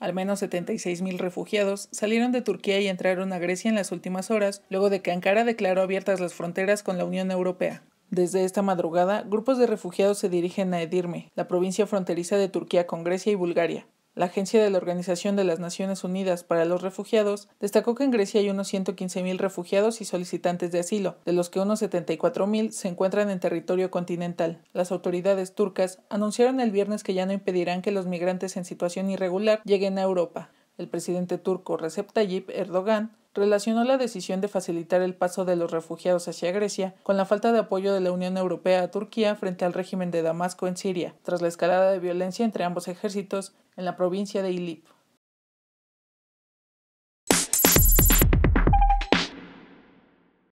Al menos 76.000 refugiados salieron de Turquía y entraron a Grecia en las últimas horas, luego de que Ankara declaró abiertas las fronteras con la Unión Europea. Desde esta madrugada, grupos de refugiados se dirigen a Edirne, la provincia fronteriza de Turquía con Grecia y Bulgaria, la Agencia de la Organización de las Naciones Unidas para los Refugiados destacó que en Grecia hay unos 115.000 refugiados y solicitantes de asilo, de los que unos 74.000 se encuentran en territorio continental. Las autoridades turcas anunciaron el viernes que ya no impedirán que los migrantes en situación irregular lleguen a Europa. El presidente turco Recep Tayyip Erdogan relacionó la decisión de facilitar el paso de los refugiados hacia Grecia con la falta de apoyo de la Unión Europea a Turquía frente al régimen de Damasco en Siria, tras la escalada de violencia entre ambos ejércitos en la provincia de Ilip.